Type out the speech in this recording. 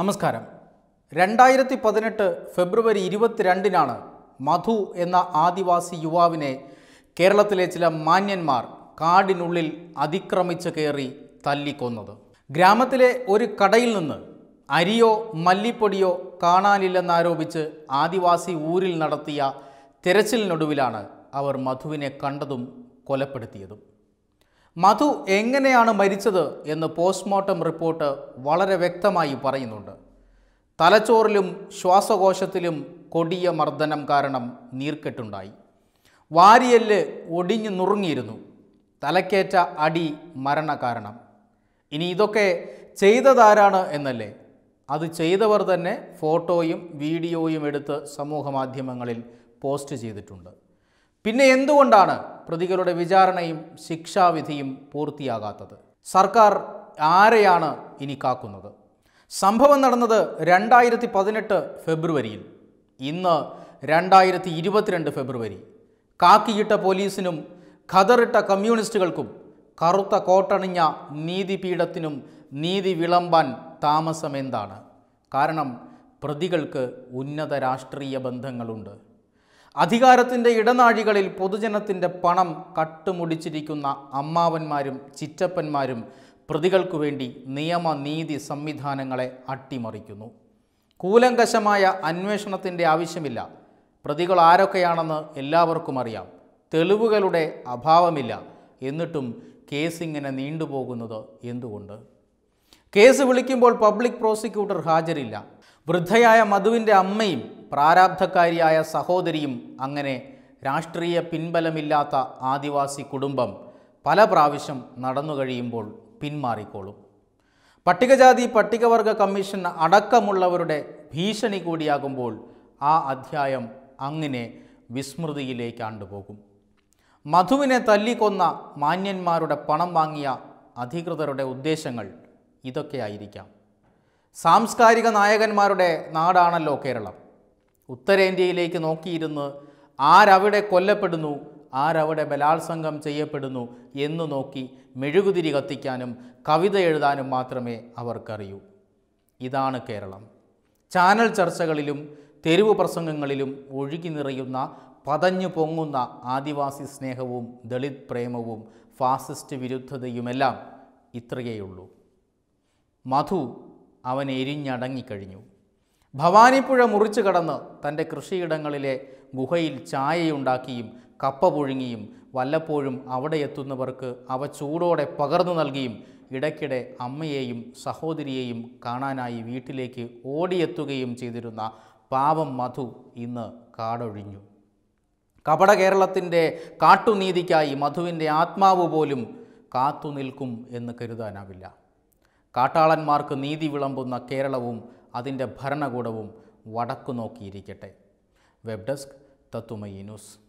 നമസ്കാരം രണ്ടായിരത്തി പതിനെട്ട് ഫെബ്രുവരി ഇരുപത്തിരണ്ടിനാണ് മധു എന്ന ആദിവാസി യുവാവിനെ കേരളത്തിലെ ചില മാന്യന്മാർ കാടിനുള്ളിൽ അതിക്രമിച്ച് കയറി തല്ലിക്കൊന്നത് ഗ്രാമത്തിലെ ഒരു കടയിൽ നിന്ന് അരിയോ മല്ലിപ്പൊടിയോ കാണാനില്ലെന്നാരോപിച്ച് ആദിവാസി ഊരിൽ നടത്തിയ തിരച്ചിലിനൊടുവിലാണ് അവർ മധുവിനെ കണ്ടതും കൊലപ്പെടുത്തിയതും മധു എങ്ങനെയാണ് മരിച്ചത് എന്ന് പോസ്റ്റ്മോർട്ടം റിപ്പോർട്ട് വളരെ വ്യക്തമായി പറയുന്നുണ്ട് തലച്ചോറിലും ശ്വാസകോശത്തിലും കൊടിയ മർദ്ദനം കാരണം നീർക്കെട്ടുണ്ടായി വാരിയല് ഒടിഞ്ഞു നുറുങ്ങിയിരുന്നു തലക്കേറ്റ അടി മരണകാരണം ഇനി ഇതൊക്കെ ചെയ്തതാരാണ് എന്നല്ലേ അത് ചെയ്തവർ തന്നെ ഫോട്ടോയും വീഡിയോയും എടുത്ത് സമൂഹമാധ്യമങ്ങളിൽ പോസ്റ്റ് ചെയ്തിട്ടുണ്ട് പിന്നെ എന്തുകൊണ്ടാണ് പ്രതികളുടെ വിചാരണയും ശിക്ഷാവിധിയും പൂർത്തിയാകാത്തത് സർക്കാർ ആരെയാണ് ഇനി കാക്കുന്നത് സംഭവം നടന്നത് രണ്ടായിരത്തി പതിനെട്ട് ഫെബ്രുവരിയിൽ ഇന്ന് രണ്ടായിരത്തി ഇരുപത്തിരണ്ട് ഫെബ്രുവരി കാക്കിയിട്ട പോലീസിനും ഖദറിട്ട കമ്മ്യൂണിസ്റ്റുകൾക്കും കറുത്ത കോട്ടണിഞ്ഞ നീതിപീഠത്തിനും നീതി വിളമ്പാൻ താമസമെന്താണ് കാരണം പ്രതികൾക്ക് ഉന്നത രാഷ്ട്രീയ ബന്ധങ്ങളുണ്ട് അധികാരത്തിൻ്റെ ഇടനാഴികളിൽ പൊതുജനത്തിൻ്റെ പണം കട്ടുമുടിച്ചിരിക്കുന്ന അമ്മാവന്മാരും ചിറ്റപ്പന്മാരും പ്രതികൾക്കു വേണ്ടി നിയമ നീതി സംവിധാനങ്ങളെ അട്ടിമറിക്കുന്നു കൂലങ്കശമായ അന്വേഷണത്തിൻ്റെ ആവശ്യമില്ല പ്രതികൾ ആരൊക്കെയാണെന്ന് എല്ലാവർക്കും അറിയാം തെളിവുകളുടെ അഭാവമില്ല എന്നിട്ടും കേസ് ഇങ്ങനെ നീണ്ടുപോകുന്നത് എന്തുകൊണ്ട് കേസ് വിളിക്കുമ്പോൾ പബ്ലിക് പ്രോസിക്യൂട്ടർ ഹാജരില്ല വൃദ്ധയായ മധുവിൻ്റെ അമ്മയും പ്രാരാബ്ധക്കാരിയായ സഹോദരിയും അങ്ങനെ രാഷ്ട്രീയ പിൻബലമില്ലാത്ത ആദിവാസി കുടുംബം പല പ്രാവശ്യം നടന്നു കഴിയുമ്പോൾ പിന്മാറിക്കോളും പട്ടികജാതി പട്ടികവർഗ കമ്മീഷൻ അടക്കമുള്ളവരുടെ ഭീഷണി കൂടിയാകുമ്പോൾ ആ അധ്യായം അങ്ങനെ വിസ്മൃതിയിലേക്കാണ്ടുപോകും മധുവിനെ തല്ലിക്കൊന്ന മാന്യന്മാരുടെ പണം വാങ്ങിയ അധികൃതരുടെ ഉദ്ദേശങ്ങൾ ഇതൊക്കെയായിരിക്കാം സാംസ്കാരിക നായകന്മാരുടെ നാടാണല്ലോ കേരളം ഉത്തരേന്ത്യയിലേക്ക് നോക്കിയിരുന്ന് ആരവിടെ കൊല്ലപ്പെടുന്നു ആരവിടെ ബലാത്സംഗം ചെയ്യപ്പെടുന്നു എന്ന് നോക്കി മെഴുകുതിരി കത്തിക്കാനും കവിത എഴുതാനും മാത്രമേ അവർക്കറിയൂ ഇതാണ് കേരളം ചാനൽ ചർച്ചകളിലും തെരുവ് പ്രസംഗങ്ങളിലും ഒഴുകി നിറയുന്ന പതഞ്ഞു പൊങ്ങുന്ന ആദിവാസി സ്നേഹവും ദളിത് പ്രേമവും ഫാസിസ്റ്റ് വിരുദ്ധതയുമെല്ലാം ഇത്രയേയുള്ളൂ മധു അവൻ എരിഞ്ഞടങ്ങിക്കഴിഞ്ഞു ഭവാനിപ്പുഴ മുറിച്ചു കടന്ന് തൻ്റെ കൃഷിയിടങ്ങളിലെ ഗുഹയിൽ ചായയുണ്ടാക്കിയും കപ്പ പുഴുങ്ങിയും വല്ലപ്പോഴും അവിടെ എത്തുന്നവർക്ക് അവ ചൂടോടെ പകർന്നു നൽകിയും ഇടയ്ക്കിടെ അമ്മയെയും സഹോദരിയെയും കാണാനായി വീട്ടിലേക്ക് ഓടിയെത്തുകയും ചെയ്തിരുന്ന പാവം മധു ഇന്ന് കാടൊഴിഞ്ഞു കപട കേരളത്തിൻ്റെ കാട്ടുനീതിക്കായി മധുവിൻ്റെ ആത്മാവ് പോലും കാത്തു നിൽക്കും എന്ന് കരുതാനാവില്ല കാട്ടാളന്മാർക്ക് നീതി വിളമ്പുന്ന കേരളവും അതിൻ്റെ ഭരണകൂടവും വടക്കു നോക്കിയിരിക്കട്ടെ വെബ് ഡെസ്ക് തത്തുമയി ന്യൂസ്